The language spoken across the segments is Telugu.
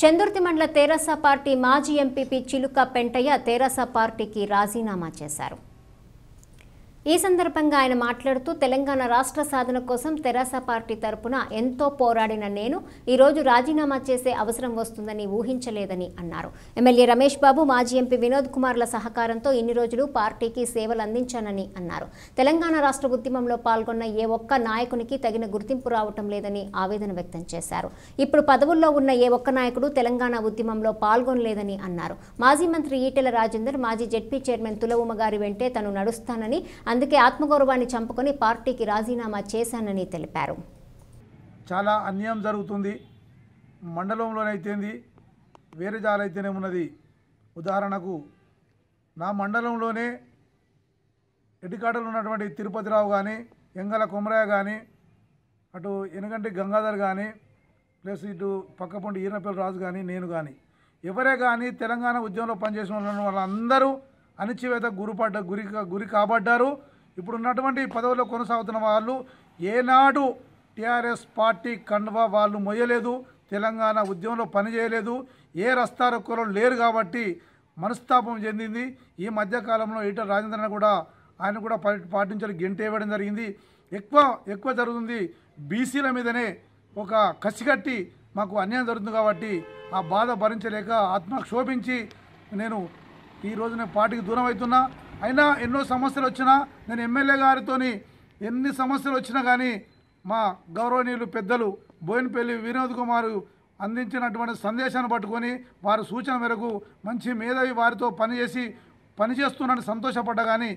చందుర్తి మండల తెరాస పార్టీ మాజీ ఎంపీపీ చిలుక పెంటయ్య తెరాస పార్టీకి రాజీనామా చేశారు ఈ సందర్భంగా ఆయన మాట్లాడుతూ తెలంగాణ రాష్ట్ర సాధన కోసం తెరాస పార్టీ తరపున ఎంతో పోరాడిన నేను ఈరోజు రాజీనామా చేసే అవసరం వస్తుందని ఊహించలేదని అన్నారు ఎమ్మెల్యే రమేష్ బాబు మాజీ ఎంపీ వినోద్ కుమార్ల సహకారంతో ఇన్ని రోజులు పార్టీకి సేవలు అందించానని అన్నారు తెలంగాణ రాష్ట్ర ఉద్యమంలో పాల్గొన్న ఏ ఒక్క నాయకునికి తగిన గుర్తింపు రావటం లేదని ఆవేదన వ్యక్తం చేశారు ఇప్పుడు పదవుల్లో ఉన్న ఏ ఒక్క నాయకుడు తెలంగాణ ఉద్యమంలో పాల్గొనలేదని అన్నారు మాజీ మంత్రి ఈటెల రాజేందర్ మాజీ జెడ్పీ చైర్మన్ తులవుమ గారి వెంటే తను నడుస్తానని అందుకే ఆత్మగౌరవాన్ని చంపుకొని పార్టీకి రాజీనామా చేశానని తెలిపారు చాలా అన్యాయం జరుగుతుంది మండలంలోనైతేంది వేరే జాలైతేనే ఉన్నది ఉదాహరణకు నా మండలంలోనే ఎడ్డికాటలో ఉన్నటువంటి తిరుపతిరావు కానీ ఎంగల కొమరయ్య కానీ అటు ఎనగంటి గంగాధర్ కానీ ప్లస్ ఇటు పక్కపొంటి ఈరనపల్లి రాజు కానీ నేను కానీ ఎవరే కానీ తెలంగాణ ఉద్యమంలో పనిచేసిన వాళ్ళందరూ అణచివేత గురిపడ్డ గురి గురి కాబడ్డారు ఇప్పుడున్నటువంటి పదవిలో కొనసాగుతున్న వాళ్ళు ఏనాడు టీఆర్ఎస్ పార్టీ కండువా వాళ్ళు మొయ్యలేదు తెలంగాణ ఉద్యమంలో పనిచేయలేదు ఏ రస్తారొక్కలో లేరు కాబట్టి మనస్తాపం చెందింది ఈ మధ్యకాలంలో ఈట రాజేంద్రన కూడా ఆయన కూడా పాటించాలి ఇవ్వడం జరిగింది ఎక్కువ ఎక్కువ జరుగుతుంది బీసీల మీదనే ఒక కసిగట్టి మాకు అన్యాయం జరుగుతుంది కాబట్టి ఆ బాధ భరించలేక ఆత్మ క్షోభించి నేను ఈరోజు నేను పార్టీకి దూరం అవుతున్నా అయినా ఎన్నో సమస్యలు వచ్చినా నేను ఎమ్మెల్యే గారితో ఎన్ని సమస్యలు వచ్చినా కానీ మా గౌరవనీయులు పెద్దలు బోయినపల్లి వినోద్ కుమార్ అందించినటువంటి సందేశాన్ని పట్టుకొని వారి సూచన మేరకు మంచి మేధావి వారితో పనిచేసి పనిచేస్తున్నాను సంతోషపడ్డా కానీ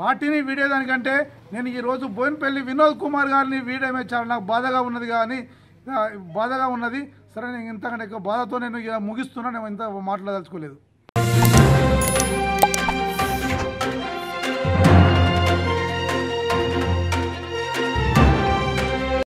పార్టీని వీడేదానికంటే నేను ఈరోజు బోయినపల్లి వినోద్ కుమార్ గారిని వీడే చాలా నాకు బాధగా ఉన్నది కానీ బాధగా ఉన్నది సరే నేను ఇంతకంటే ఎక్కువ బాధతో నేను ముగిస్తున్నా నేను ఇంత మాట్లాడదలుచుకోలేదు